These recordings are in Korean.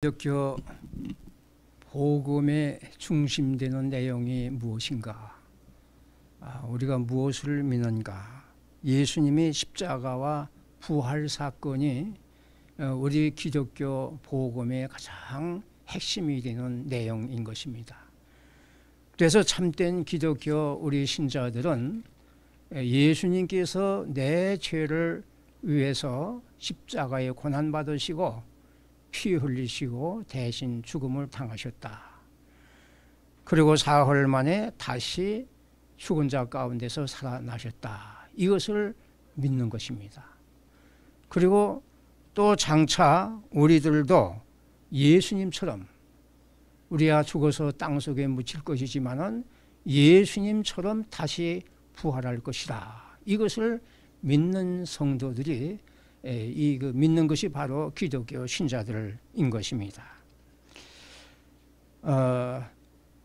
기독교 복음에 중심되는 내용이 무엇인가? 아, 우리가 무엇을 믿는가? 예수님의 십자가와 부활 사건이 어, 우리 기독교 복음의 가장 핵심이 되는 내용인 것입니다. 그래서 참된 기독교 우리 신자들은 예수님께서 내 죄를 위해서 십자가에 고난받으시고 피 흘리시고 대신 죽음을 당하셨다. 그리고 사흘 만에 다시 죽은 자 가운데서 살아나셨다. 이것을 믿는 것입니다. 그리고 또 장차 우리들도 예수님처럼 우리야 죽어서 땅 속에 묻힐 것이지만은 예수님처럼 다시 부활할 것이다. 이것을 믿는 성도들이 예, 이그 믿는 것이 바로 기독교 신자들인 것입니다. 어,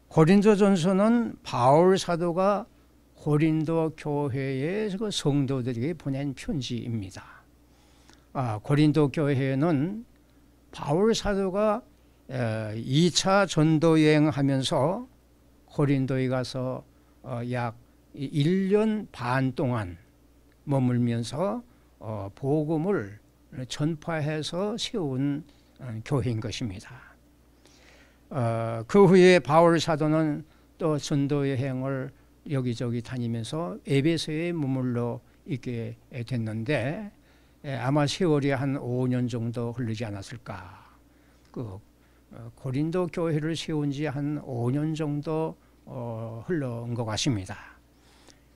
고린도전서는 바울 사도가 고린도 교회의 그 성도들에게 보낸 편지입니다. 아, 고린도 교회는 바울 사도가 2차 전도 여행하면서 고린도에 가서 어, 약 1년 반 동안 머물면서 어, 복음을 전파해서 세운 어, 교회인 것입니다. 어, 그 후에 바울 사도는 또 전도 여행을 여기저기 다니면서 에베소에 머물러 있게 됐는데 예, 아마 세월이 한 5년 정도 흘리지 않았을까. 그 어, 고린도 교회를 세운 지 한 5년 정도 어, 흘러온 것 같습니다.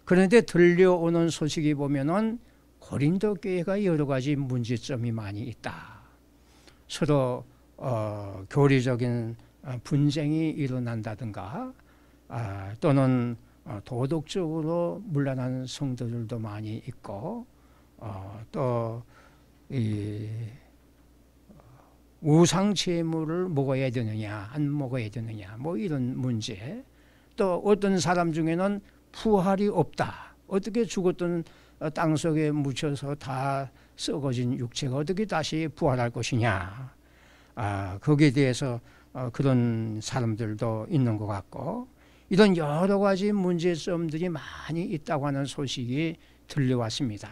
그런데 들려오는 소식이 보면은 고린도 교회가 여러 가지 문제점이 많이 있다. 서로 어, 교리적인 어, 분쟁이 일어난다든가 아, 또는 어, 도덕적으로 물란한 성도들도 많이 있고 어, 또이 우상 제물을 먹어야 되느냐 안 먹어야 되느냐 뭐 이런 문제 또 어떤 사람 중에는 부활이 없다 어떻게 죽었던 어, 땅 속에 묻혀서 다 썩어진 육체가 어떻게 다시 부활할 것이냐. 아, 거기에 대해서 어, 그런 사람들도 있는 것 같고 이런 여러 가지 문제점들이 많이 있다고 하는 소식이 들려왔습니다.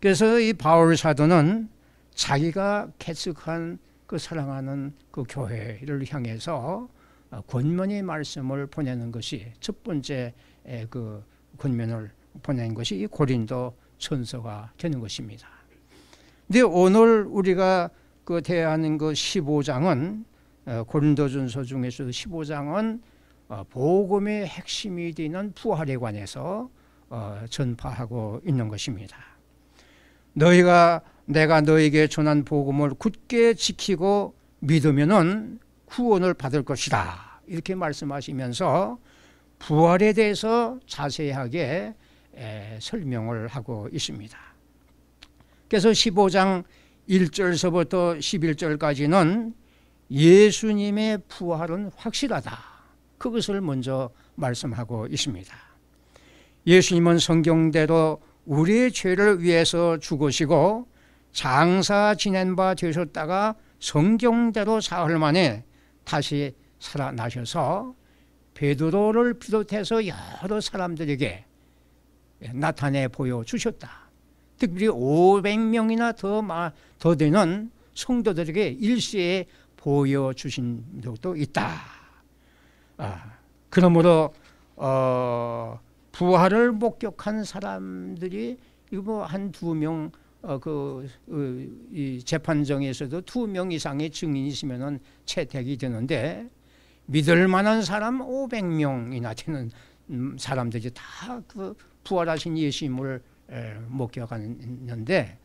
그래서 이 바울 사도는 자기가 개척한 그 사랑하는 그 교회를 향해서 어, 권면의 말씀을 보내는 것이 첫 번째 그 권면을 보낸 것이 이 고린도 천서가 되는 것입니다. 근데 오늘 우리가 그 대하는 그 15장은 어, 고린도전서 중에서 15장은 어, 복음의 핵심이 되는 부활에 관해서 어, 전파하고 있는 것입니다. 너희가 내가 너에게 전한 복음을 굳게 지키고 믿으면은 구원을 받을 것이다. 이렇게 말씀하시면서 부활에 대해서 자세하게 설명을 하고 있습니다. 그래서 15장 1절서부터 11절까지는 예수님의 부활은 확실하다. 그것을 먼저 말씀하고 있습니다. 예수님은 성경대로 우리의 죄를 위해서 죽으시고 장사 지낸 바 되셨다가 성경대로 사흘 만에 다시 살아나셔서 베드로를 비롯해서 여러 사람들에게 나타내 보여주셨다. 특별히 500명이나 더, 더 되는 성도들에게 일시에 보여주신 적도 있다. 아, 그러므로 어, 부활을 목격한 사람들이 이거 뭐 한두명 어, 그, 어, 이 재판정에서도 두 명 이상의 증인이 있으면 채택이 되는데 믿을 만한 사람 500명이나 되는 음, 사람들이 다그 부활하신 예수님을 목격하는데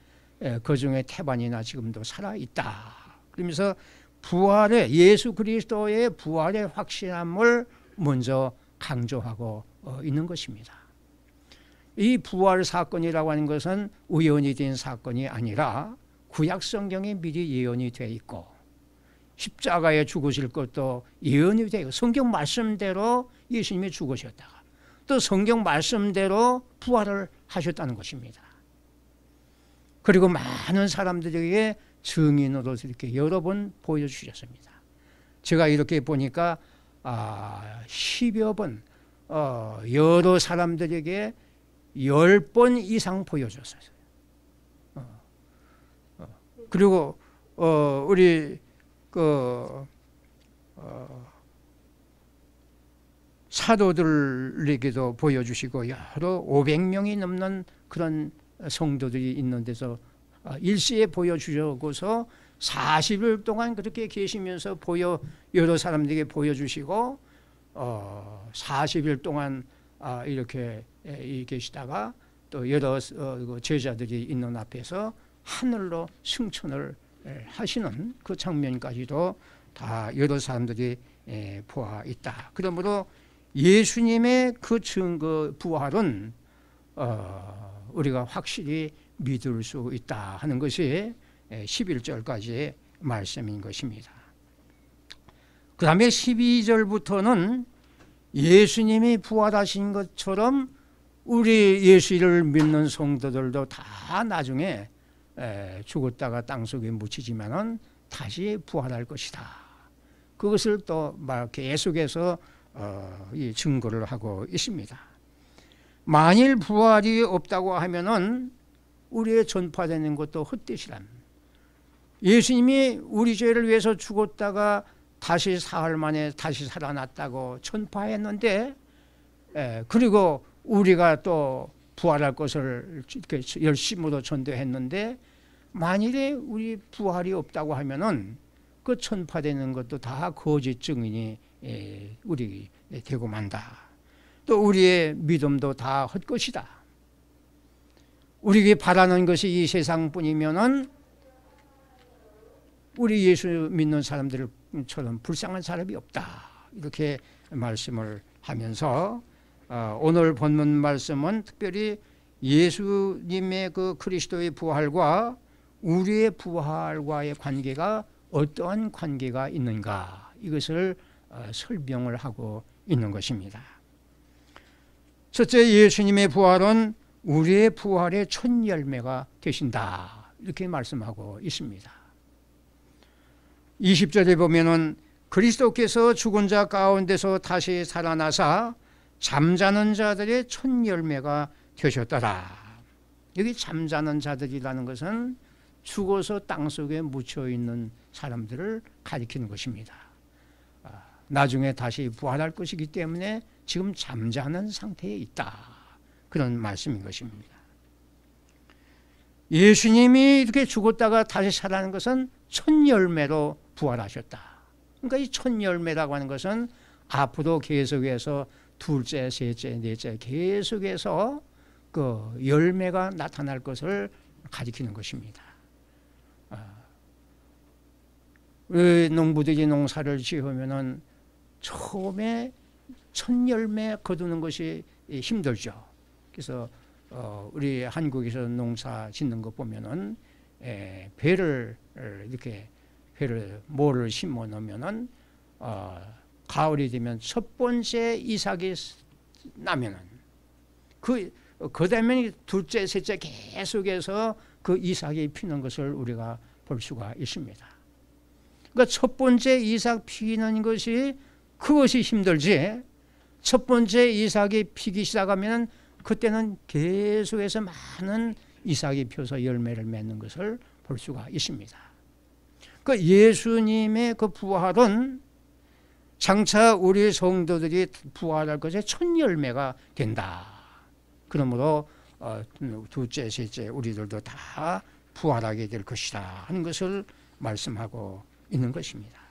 그 중에 태반이나 지금도 살아있다 그러면서 부활의 예수 그리스도의 부활의 확신함을 먼저 강조하고 어, 있는 것입니다 이 부활 사건이라고 하는 것은 우연이 된 사건이 아니라 구약 성경에 미리 예언이 돼 있고 십자가에 죽으실 것도 예언이 되고 성경 말씀대로 예수님이 죽으셨다 또 성경 말씀대로 부활을 하셨다는 것입니다. 그리고 많은 사람들에게 증인으로 이렇게 여러 번 보여주셨습니다. 제가 이렇게 보니까 아, 10여 번 어, 여러 사람들에게 10번 이상 보여줬어요. 어, 어. 그리고 어, 우리 그 어, 사도들에게도 보여주시고 여러 500명이 넘는 그런 성도들이 있는 데서 아, 일시에 보여주셔고서 40일 동안 그렇게 계시면서 보여 여러 사람들에게 보여주시고 어 40일 동안 아, 이렇게 계시다가 또 여러 어, 그 제자들이 있는 앞에서 하늘로 승천을 하시는 그 장면까지도 다 여러 사람들이 보아 있다. 그러므로 예수님의 그 증거 부활은 어, 우리가 확실히 믿을 수 있다 하는 것이 11절까지의 예, 말씀인 것입니다. 그 다음에 12절부터는 예수님이 부활하신 것처럼 우리 예수를 믿는 성도들도 다 나중에 예, 죽었다가 땅속에 묻히지만은 다시 부활할 것이다. 그것을 또 계속해서 어, 이 증거를 하고 있습니다. 만일 부활이 없다고 하면은 우리의 전파되는 것도 헛되시란. 예수님이 우리 죄를 위해서 죽었다가 다시 사흘 만에 다시 살아났다고 전파했는데 에, 예, 그리고 우리가 또 부활할 것을 열심으로 전도했는데 만일에 우리 부활이 없다고 하면은 그 전파되는 것도 다 거짓 증인이 예, 우리 되고 만다. 또 우리의 믿음도 다 헛것이다. 우리에게 바라는 것이 이 세상뿐이면은 우리 예수 믿는 사람들처럼 불쌍한 사람이 없다. 이렇게 말씀을 하면서 어, 오늘 본문 말씀은 특별히 예수님의 그 그리스도의 부활과 우리의 부활과의 관계가 어떠한 관계가 있는가 이것을 어, 설명을 하고 있는 것입니다. 첫째 예수님의 부활은 우리의 부활의 첫 열매가 되신다 이렇게 말씀하고 있습니다. 20절에 보면은 그리스도께서 죽은 자 가운데서 다시 살아나사 잠자는 자들의 첫 열매가 되셨더라. 여기 잠자는 자들이라는 것은 죽어서 땅속에 묻혀 있는 사람들을 가리키는 것입니다. 나중에 다시 부활할 것이기 때문에 지금 잠자는 상태에 있다. 그런 말씀인 것입니다. 예수님이 이렇게 죽었다가 다시 살아난 것은 첫 열매로 부활하셨다. 그러니까 이 첫 열매라고 하는 것은 앞으로 계속해서 둘째, 셋째, 넷째 계속해서 그 열매가 나타날 것을 가리키는 것입니다. 아, 농부들이 농사를 지으면은 처음에 첫 열매 거두는 것이 힘들죠. 그래서 어 우리 한국에서 농사 짓는 거 보면은 배를 어, 이렇게 배를 모를 심어 놓으면은 어 가을이 되면 첫 번째 이삭이 나면은 그 그다음에 둘째 셋째 계속해서 그 이삭이 피는 것을 우리가 볼 수가 있습니다. 그러니까 첫 번째 이삭 피는 것이 그것이 힘들지 첫 번째 이삭이 피기 시작하면 그때는 계속해서 많은 이삭이 펴서 열매를 맺는 것을 볼 수가 있습니다. 그 예수님의 그 부활은 장차 우리 성도들이 부활할 것의 첫 열매가 된다. 그러므로 두째, 어, 셋째 우리들도 다 부활하게 될 것이다 하는 것을 말씀하고 있는 것입니다.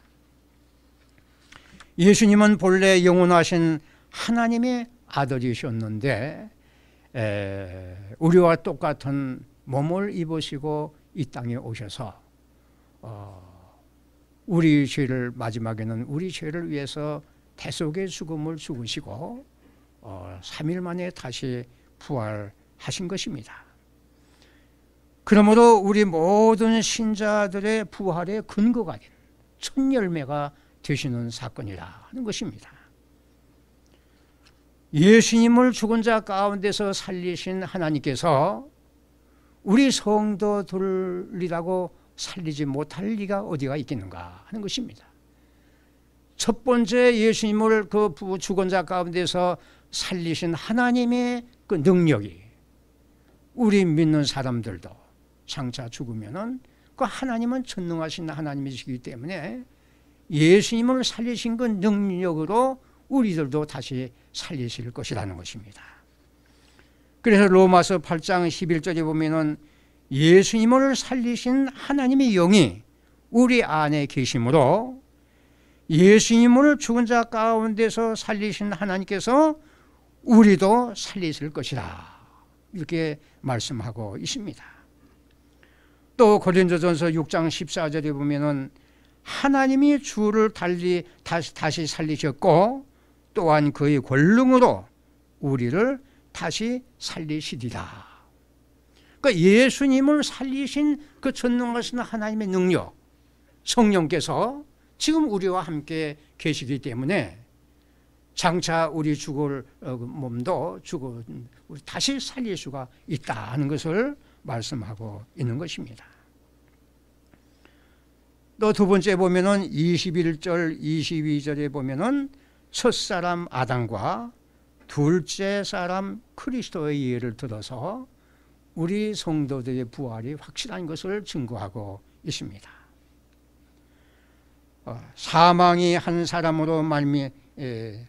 예수님은 본래 영원하신 하나님의 아들이셨는데 에, 우리와 똑같은 몸을 입으시고 이 땅에 오셔서 어, 우리 죄를 마지막에는 우리 죄를 위해서 대속의 죽음을 죽으시고 어, 3일 만에 다시 부활하신 것입니다 그러므로 우리 모든 신자들의 부활의 근거가 된첫 열매가 되시는 사건이라 하는 것입니다. 예수님을 죽은 자 가운데서 살리신 하나님께서 우리 성도들이라고 살리지 못할 리가 어디가 있겠는가 하는 것입니다. 첫 번째 예수님을 그 죽은 자 가운데서 살리신 하나님의 그 능력이 우리 믿는 사람들도 장차 죽으면은 그 하나님은 전능하신 하나님이시기 때문에 예수님을 살리신 그 능력으로 우리들도 다시 살리실 것이라는 것입니다. 그래서 로마서 8장 11절에 보면은 예수님을 살리신 하나님의 영이 우리 안에 계심으로 예수님을 죽은 자 가운데서 살리신 하나님께서 우리도 살리실 것이라 이렇게 말씀하고 있습니다. 또 고린도전서 6장 14절에 보면은 하나님이 주를 달리 다시, 다시 살리셨고 또한 그의 권능으로 우리를 다시 살리시리라. 그러니까 예수님을 살리신 그 전능하신 하나님의 능력, 성령께서 지금 우리와 함께 계시기 때문에 장차 우리 죽을 어, 그 몸도 죽을 다시 살릴 수가 있다는 것을 말씀하고 있는 것입니다. 또두 번째 보면은 21절 22절에 보면은 첫 사람 아담과 둘째 사람 크리스도의 예를 들어서 우리 성도들의 부활이 확실한 것을 증거하고 있습니다. 어, 사망이 한 사람으로 말미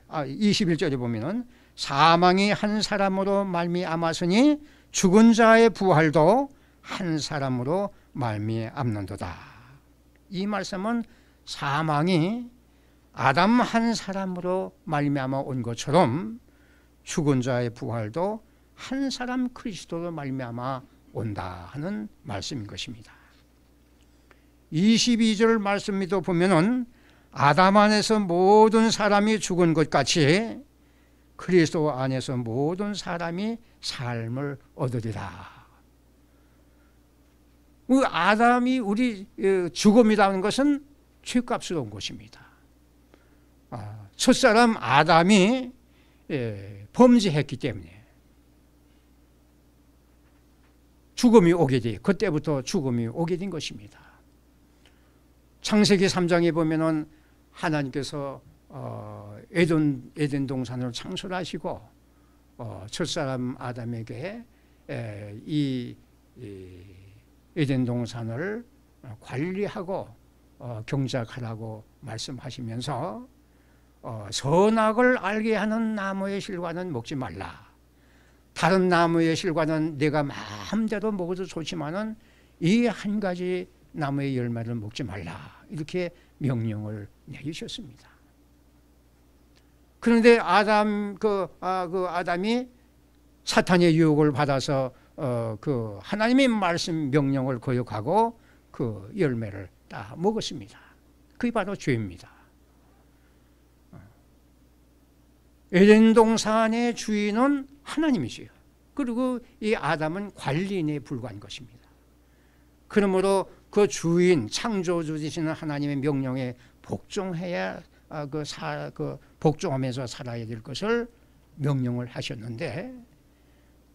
아, 21절에 보면은 사망이 한 사람으로 말미암았으니 죽은 자의 부활도 한 사람으로 말미암는도다. 이 말씀은 사망이 아담 한 사람으로 말미암아 온 것처럼 죽은 자의 부활도 한 사람 크리스도로 말미암아 온다 하는 말씀인 것입니다 22절 말씀에도 보면은 아담 안에서 모든 사람이 죽은 것 같이 그리스도 안에서 모든 사람이 삶을 얻으리라 그 아담이 우리 어, 죽음이라는 것은 죄값으로 온 것입니다. 아, 첫사람 아담이 예, 범죄했기 때문에 죽음이 오게 돼. 그때부터 죽음이 오게 된 것입니다. 창세기 3장에 보면은 하나님께서 어, 에덴 에덴 동산을 창설하시고 어, 첫사람 아담에게 에, 이, 이 에덴 동산을 관리하고 어, 경작하라고 말씀하시면서 어, 선악을 알게 하는 나무의 실과는 먹지 말라. 다른 나무의 실과는 내가 마음대로 먹어도 좋지만은 이 한 가지 나무의 열매를 먹지 말라. 이렇게 명령을 내리셨습니다. 그런데 아담 그, 아, 그 아담이 사탄의 유혹을 받아서 어, 그 하나님의 말씀 명령을 거역하고 그 열매를 따 먹었습니다. 그게 바로 죄입니다. 에덴 동산의 주인은 하나님이시요. 그리고 이 아담은 관리인에 불과한 것입니다. 그러므로 그 주인 창조주 되시는 하나님의 명령에 복종해야 아, 그, 사, 그 복종하면서 살아야 될 것을 명령을 하셨는데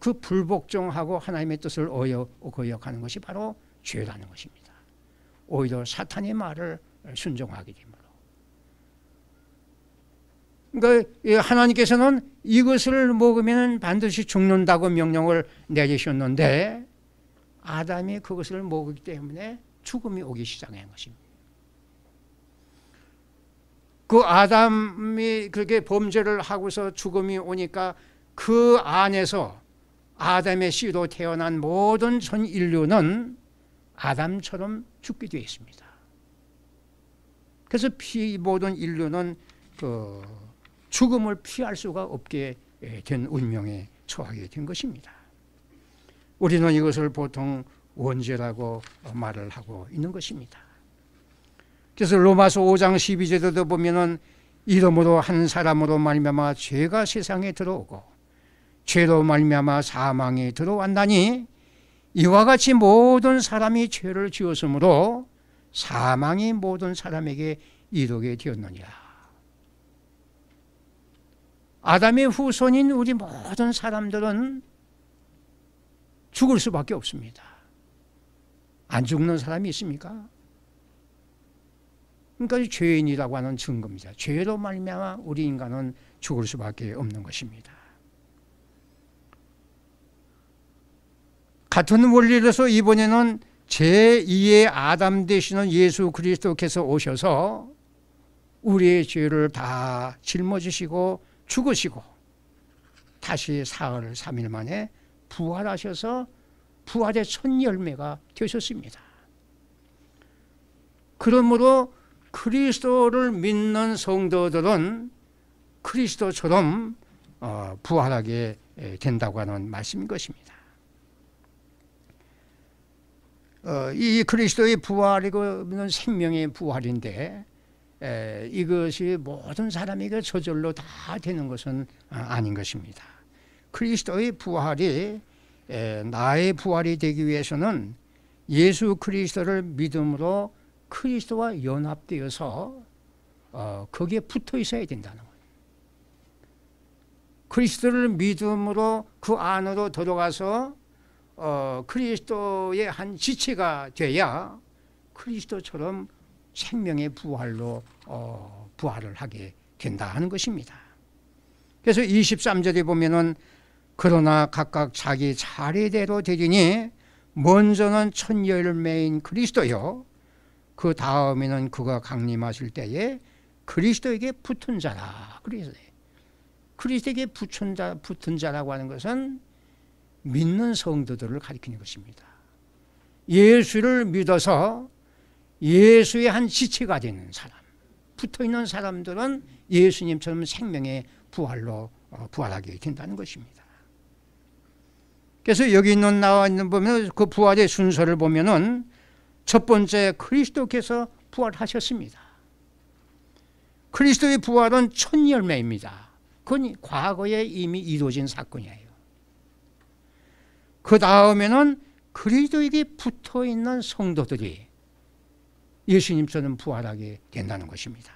그 불복종하고 하나님의 뜻을 거역하는 그 것이 바로 죄라는 것입니다. 오히려 사탄의 말을 순종하게 됩니다. 그러니까 하나님께서는 이것을 먹으면 반드시 죽는다고 명령을 내리셨는데 아담이 그것을 먹기 때문에 죽음이 오기 시작한 것입니다. 그 아담이 그렇게 범죄를 하고서 죽음이 오니까 그 안에서 아담의 씨로 태어난 모든 전 인류는 아담처럼 죽게 되어 있습니다. 그래서 피, 모든 인류는 그 죽음을 피할 수가 없게 예, 된 운명에 처하게 된 것입니다. 우리는 이것을 보통 원죄라고 말을 하고 있는 것입니다. 그래서 로마서 5장 12절에도 보면은 이름으로 한 사람으로 말미암아 죄가 세상에 들어오고 죄로 말미암아 사망이 들어왔나니 이와 같이 모든 사람이 죄를 지었으므로 사망이 모든 사람에게 이르게 되었느니라. 아담의 후손인 우리 모든 사람들은 죽을 수밖에 없습니다. 안 죽는 사람이 있습니까? 그러니까 죄인이라고 하는 증거입니다. 죄로 말미암아 우리 인간은 죽을 수밖에 없는 것입니다. 같은 원리로서 이번에는 제2의 아담 되시는 예수 그리스도께서 오셔서 우리의 죄를 다 짊어지시고 죽으시고 다시 사흘 3일 만에 부활하셔서 부활의 첫 열매가 되셨습니다. 그러므로 그리스도를 믿는 성도들은 그리스도처럼 어, 부활하게 된다고 하는 말씀인 것입니다. 어, 이 그리스도의 부활이고 물 생명의 부활인데 에, 이것이 모든 사람에게 저절로 다 되는 것은 아, 아닌 것입니다. 그리스도의 부활이 에, 나의 부활이 되기 위해서는 예수 그리스도를 믿음으로 그리스도와 연합되어서 어, 거기에 붙어 있어야 된다는 거예요. 그리스도를 믿음으로 그 안으로 들어가서 어, 그리스도의 한 지체가 돼야 그리스도처럼 생명의 부활로 어, 부활을 하게 된다 하는 것입니다. 그래서 23절에 보면은 그러나 각각 자기 자리대로 되리니 먼저는 첫 열매인 그리스도요 그 다음에는 그가 강림하실 때에 그리스도에게 붙은 자라 그리스도에게 붙은 자 붙은 자라고 하는 것은 믿는 성도들을 가리키는 것입니다. 예수를 믿어서 예수의 한 지체가 되는 사람, 붙어있는 사람들은 예수님처럼 생명의 부활로 어, 부활하게 된다는 것입니다. 그래서 여기 있는 나와 있는 보면 그 부활의 순서를 보면은 첫 번째 그리스도께서 부활하셨습니다. 그리스도의 부활은 첫 열매입니다. 그건 과거에 이미 이루어진 사건이에요. 그 다음에는 그리스도에게 붙어 있는 성도들이 예수님처럼 부활하게 된다는 것입니다.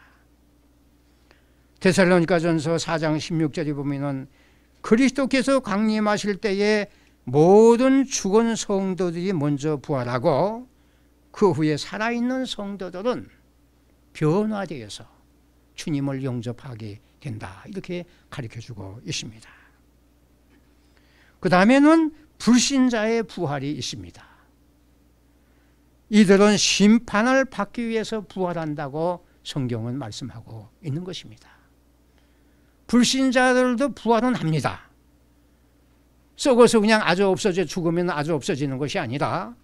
데살로니가전서 4장 16절에 보면은 그리스도께서 강림하실 때에 모든 죽은 성도들이 먼저 부활하고 그 후에 살아있는 성도들은 변화되어서 주님을 영접하게 된다 이렇게 가르쳐주고 있습니다 그 다음에는 불신자의 부활이 있습니다. 이들은 심판을 받기 위해서 부활한다고 성경은 말씀하고 있는 것입니다. 불신자들도 부활은 합니다. 썩어서 그냥 아주 없어져 죽으면 아주 없어지는 것이 아니라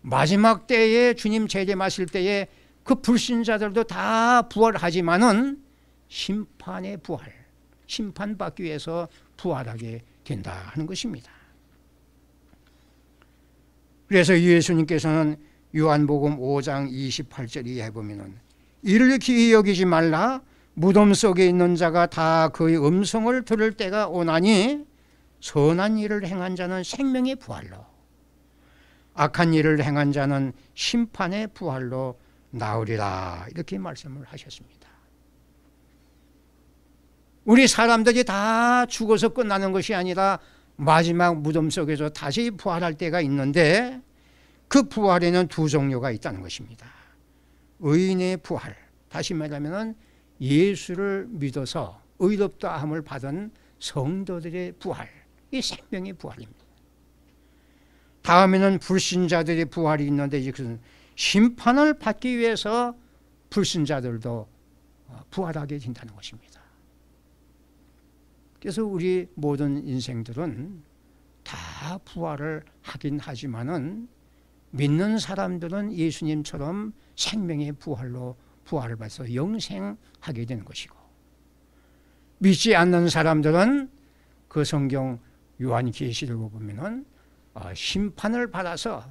마지막 때에 주님 재림하실 때에 그 불신자들도 다 부활하지만은 심판의 부활, 심판받기 위해서 부활하게 된다 하는 것입니다. 그래서 예수님께서는 요한복음 5장 28절 이해 보면은 이를 기이 여기지 말라 무덤 속에 있는 자가 다 그의 음성을 들을 때가 오나니 선한 일을 행한 자는 생명의 부활로 악한 일을 행한 자는 심판의 부활로 나으리라 이렇게 말씀을 하셨습니다 우리 사람들이 다 죽어서 끝나는 것이 아니라 마지막 무덤 속에서 다시 부활할 때가 있는데 그 부활에는 두 종류가 있다는 것입니다. 의인의 부활. 다시 말하면 예수를 믿어서 의롭다 함을 받은 성도들의 부활. 이 생명의 부활입니다. 다음에는 불신자들의 부활이 있는데 이것은 심판을 받기 위해서 불신자들도 부활하게 된다는 것입니다. 그래서 우리 모든 인생들은 다 부활을 하긴 하지만은 믿는 사람들은 예수님처럼 생명의 부활로 부활을 받아서 영생하게 되는 것이고 믿지 않는 사람들은 그 성경 요한계시를 보면은 어, 심판을 받아서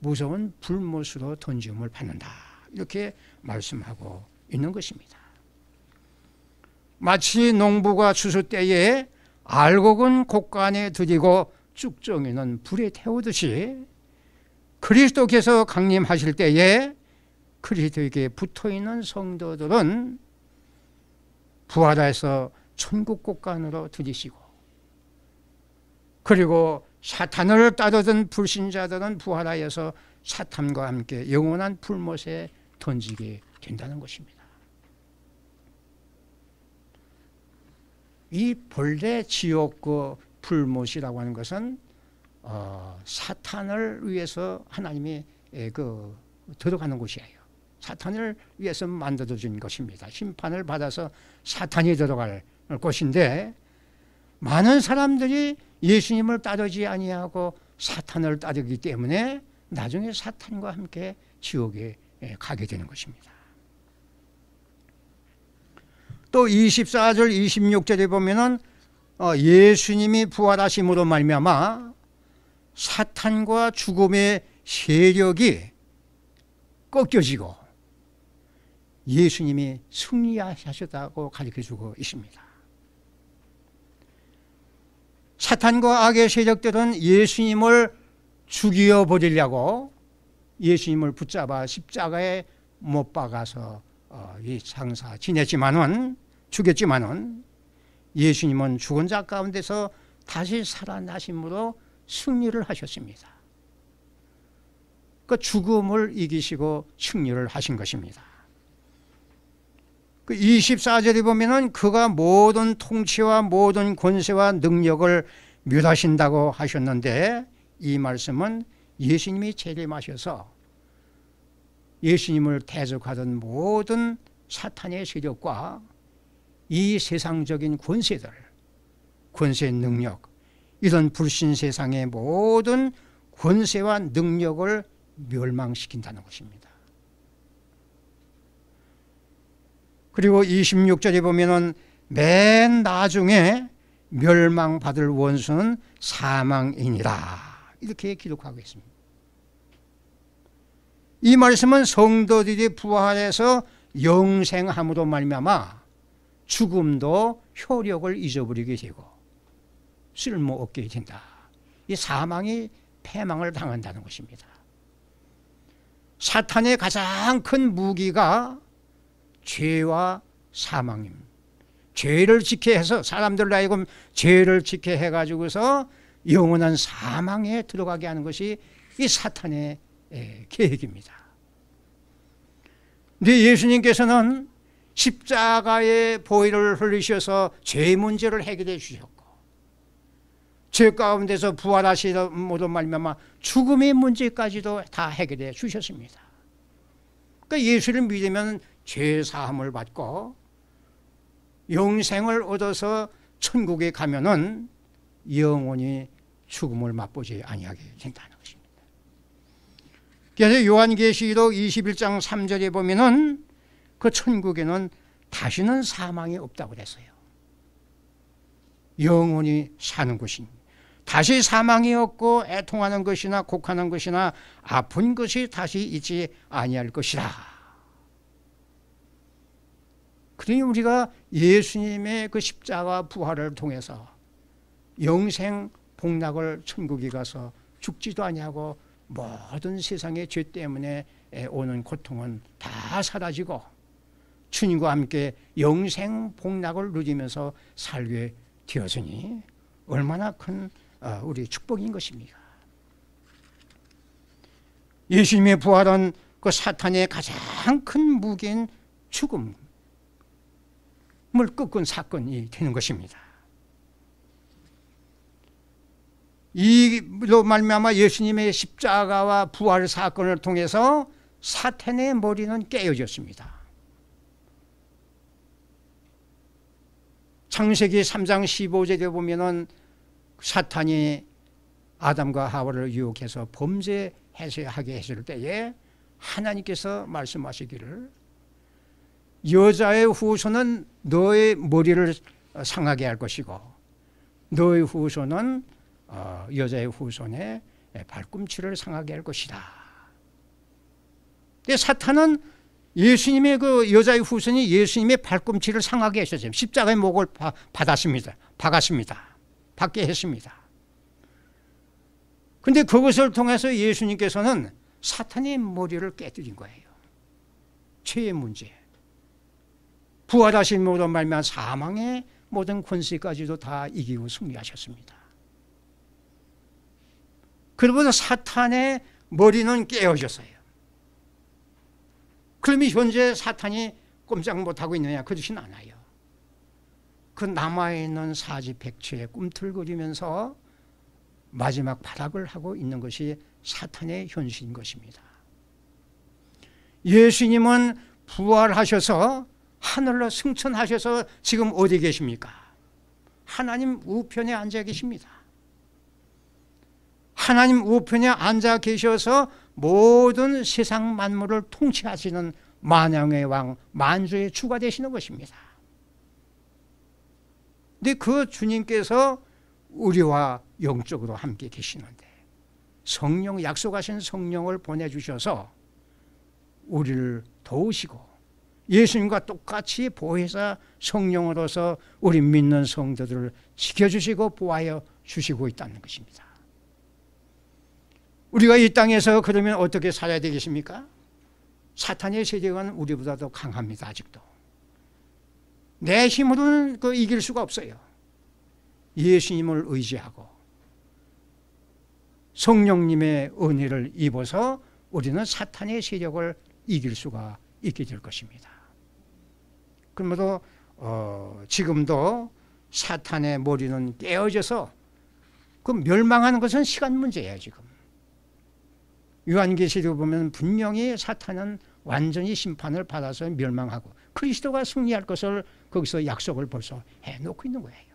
무서운 불못으로 던지음을 받는다 이렇게 말씀하고 있는 것입니다. 마치 농부가 추수 때에 알곡은 곡간에 들이고 쭉정이는 불에 태우듯이 그리스도께서 강림하실 때에 그리스도에게 붙어있는 성도들은 부활해서 천국 곳간으로 들이시고 그리고 사탄을 따르던 불신자들은 부활하여서 사탄과 함께 영원한 불못에 던지게 된다는 것입니다 이 본래 지옥 그 불못이라고 하는 것은 어, 사탄을 위해서 하나님이 예, 그 들어가는 곳이에요. 사탄을 위해서 만들어 준 것입니다. 심판을 받아서 사탄이 들어갈 곳인데 많은 사람들이 예수님을 따르지 아니하고 사탄을 따르기 때문에 나중에 사탄과 함께 지옥에 예, 가게 되는 것입니다. 또 24절 26절에 보면은 어, 예수님이 부활하심으로 말미암아 사탄과 죽음의 세력이 꺾여지고 예수님이 승리하셨다고 가르쳐주고 있습니다 사탄과 악의 세력들은 예수님을 죽여버리려고 예수님을 붙잡아 십자가에 못 박아서 어, 이 장사 지냈지만은 죽였지만은 예수님은 죽은 자 가운데서 다시 살아나심으로 승리를 하셨습니다. 그 죽음을 이기시고 승리를 하신 것입니다. 그 24절에 보면은 그가 모든 통치와 모든 권세와 능력을 멸하신다고 하셨는데 이 말씀은 예수님이 재림하셔서 예수님을 대적하던 모든 사탄의 세력과 이 세상적인 권세들, 권세 능력, 이런 불신 세상의 모든 권세와 능력을 멸망시킨다는 것입니다. 그리고 26절에 보면은 맨 나중에 멸망받을 원수는 사망이니라 이렇게 기록하고 있습니다. 이 말씀은 성도들이 부활해서 영생함으로 말미암아 죽음도 효력을 잊어버리게 되고 쓸모없게 된다. 이 사망이 패망을 당한다는 것입니다. 사탄의 가장 큰 무기가 죄와 사망입니다. 죄를 지켜 해서 사람들로 하여금 죄를 지켜 해가지고서 영원한 사망에 들어가게 하는 것이 이 사탄의 계획입니다. 근데 예수님께서는 십자가의 보혈을 흘리셔서 죄 문제를 해결해 주셨고 죄 가운데서 부활하시던 모든 말미암아 죽음의 문제까지도 다 해결해 주셨습니다. 그러니까 예수를 믿으면 죄 사함을 받고 영생을 얻어서 천국에 가면은 영원히 죽음을 맛보지 아니하게 된다는 것입니다. 그래서 요한계시록 21장 3절에 보면은 그 천국에는 다시는 사망이 없다고 그랬어요. 영원히 사는 곳입니다. 다시 사망이 없고 애통하는 것이나 곡하는 것이나 아픈 것이 다시 있지 아니할 것이라. 그러니 우리가 예수님의 그 십자가 부활을 통해서 영생 복락을 천국에 가서 죽지도 아니하고 모든 세상의 죄 때문에 오는 고통은 다 사라지고 주님과 함께 영생 복락을 누리면서 살게 되었으니 얼마나 큰 어, 우리 축복인 것입니까? 예수님의 부활은 그 사탄의 가장 큰 무기인 죽음을 꺾은 사건이 되는 것입니다. 이로 말미암아 예수님의 십자가와 부활 사건을 통해서 사탄의 머리는 깨어졌습니다. 창세기 3장 15절에 보면은 사탄이 아담과 하와를 유혹해서 범죄하게 했을 때에 하나님께서 말씀하시기를 여자의 후손은 너의 머리를 상하게 할 것이고 너의 후손은 어, 여자의 후손의 발꿈치를 상하게 할 것이다. 근데 사탄은 예수님의 그 여자의 후손이 예수님의 발꿈치를 상하게 하셨어요. 십자가의 목을 바, 받았습니다. 박았습니다. 받게 했습니다. 근데 그것을 통해서 예수님께서는 사탄의 머리를 깨뜨린 거예요. 죄의 문제. 부활하신 모든 말면 사망의 모든 권세까지도 다 이기고 승리하셨습니다. 그러면 사탄의 머리는 깨어졌어요. 그러면 현재 사탄이 꼼짝 못하고 있느냐 그렇진 않아요 그, 그 남아있는 사지백체에 꿈틀거리면서 마지막 발악을 하고 있는 것이 사탄의 현실인 것입니다 예수님은 부활하셔서 하늘로 승천하셔서 지금 어디 계십니까? 하나님 우편에 앉아 계십니다 하나님 우편에 앉아 계셔서 모든 세상 만물을 통치하시는 만왕의 왕 만주의 주가 되시는 것입니다 근데 그 주님께서 우리와 영적으로 함께 계시는데 성령 약속하신 성령을 보내주셔서 우리를 도우시고 예수님과 똑같이 보혜사 성령으로서 우리 믿는 성도들을 지켜주시고 보하여 주시고 있다는 것입니다 우리가 이 땅에서 그러면 어떻게 살아야 되겠습니까? 사탄의 세계관 우리보다 더 강합니다 아직도 내 힘으로는 그 이길 수가 없어요 예수님을 의지하고 성령님의 은혜를 입어서 우리는 사탄의 세력을 이길 수가 있게 될 것입니다 그러므로 어, 지금도 사탄의 머리는 깨어져서 그 멸망하는 것은 시간 문제예요 지금 요한계시록 보면 분명히 사탄은 완전히 심판을 받아서 멸망하고 그리스도가 승리할 것을 거기서 약속을 벌써 해놓고 있는 거예요.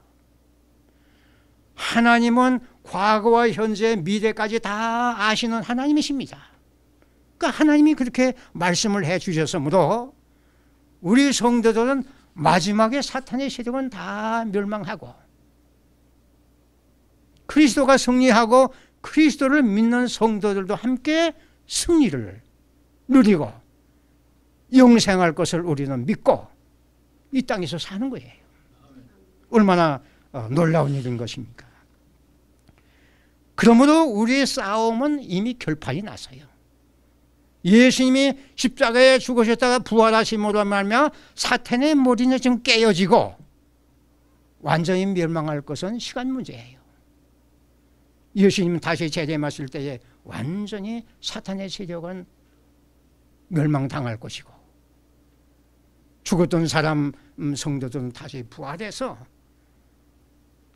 하나님은 과거와 현재 미래까지 다 아시는 하나님이십니다. 그러니까 하나님이 그렇게 말씀을 해 주셨으므로 우리 성도들은 마지막에 사탄의 세력은 다 멸망하고 그리스도가 승리하고 그리스도를 믿는 성도들도 함께 승리를 누리고 영생할 것을 우리는 믿고 이 땅에서 사는 거예요. 얼마나 어, 놀라운 일인 것입니까? 그러므로 우리의 싸움은 이미 결판이 났어요. 예수님이 십자가에 죽으셨다가 부활하심으로 말미 사탄의 머리는 지금 깨어지고 완전히 멸망할 것은 시간 문제예요. 예수님 다시 재림하실 때에 완전히 사탄의 세력은 멸망당할 것이고 죽었던 사람 음, 성도들은 다시 부활해서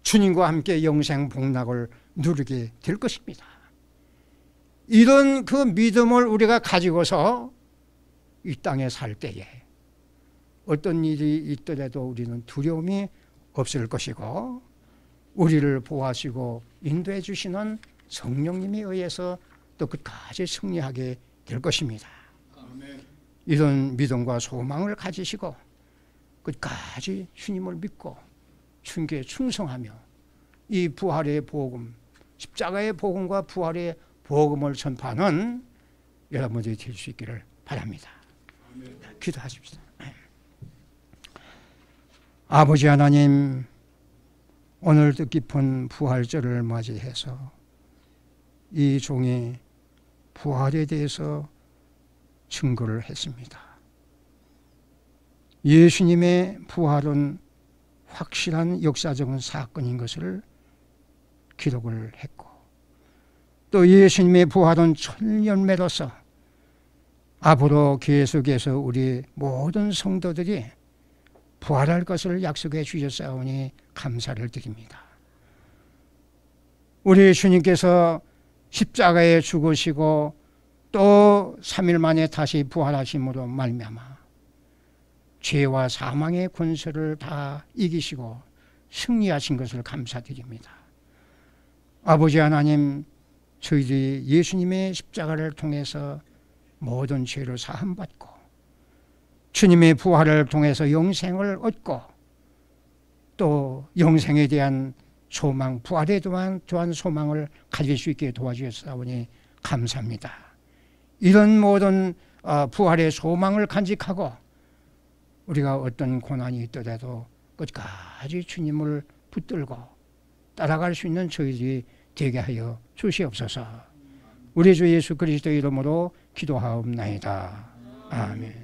주님과 함께 영생 복락을 누리게 될 것입니다 이런 그 믿음을 우리가 가지고서 이 땅에 살 때에 어떤 일이 있더라도 우리는 두려움이 없을 것이고 우리를 보호하시고 인도해 주시는 성령님에 의해서 또 끝까지 승리하게 될 것입니다. 이런 믿음과 소망을 가지시고 끝까지 주님을 믿고 주님께 충성하며 이 부활의 복음, 십자가의 복음과 부활의 복음을 전파하는 여러분들이 될 수 있기를 바랍니다. 기도하십시다. 아버지 하나님 오늘 뜻깊은 부활절을 맞이해서 이 종이 부활에 대해서 증거를 했습니다. 예수님의 부활은 확실한 역사적인 사건인 것을 기록을 했고 또 예수님의 부활은 천년매로서 앞으로 계속해서 우리 모든 성도들이 부활할 것을 약속해 주셨사오니 감사를 드립니다. 우리 주님께서 십자가에 죽으시고 또 3일 만에 다시 부활하심으로 말미암아 죄와 사망의 권세를 다 이기시고 승리하신 것을 감사드립니다. 아버지 하나님 저희들이 예수님의 십자가를 통해서 모든 죄를 사함받고 주님의 부활을 통해서 영생을 얻고 또 영생에 대한 소망, 부활에 대한 또한 소망을 가질 수 있게 도와주셨사오니 감사합니다. 이런 모든 어, 부활의 소망을 간직하고 우리가 어떤 고난이 있더라도 끝까지 주님을 붙들고 따라갈 수 있는 저희들이 되게 하여 주시옵소서. 우리 주 예수 그리스도 이름으로 기도하옵나이다. 아멘.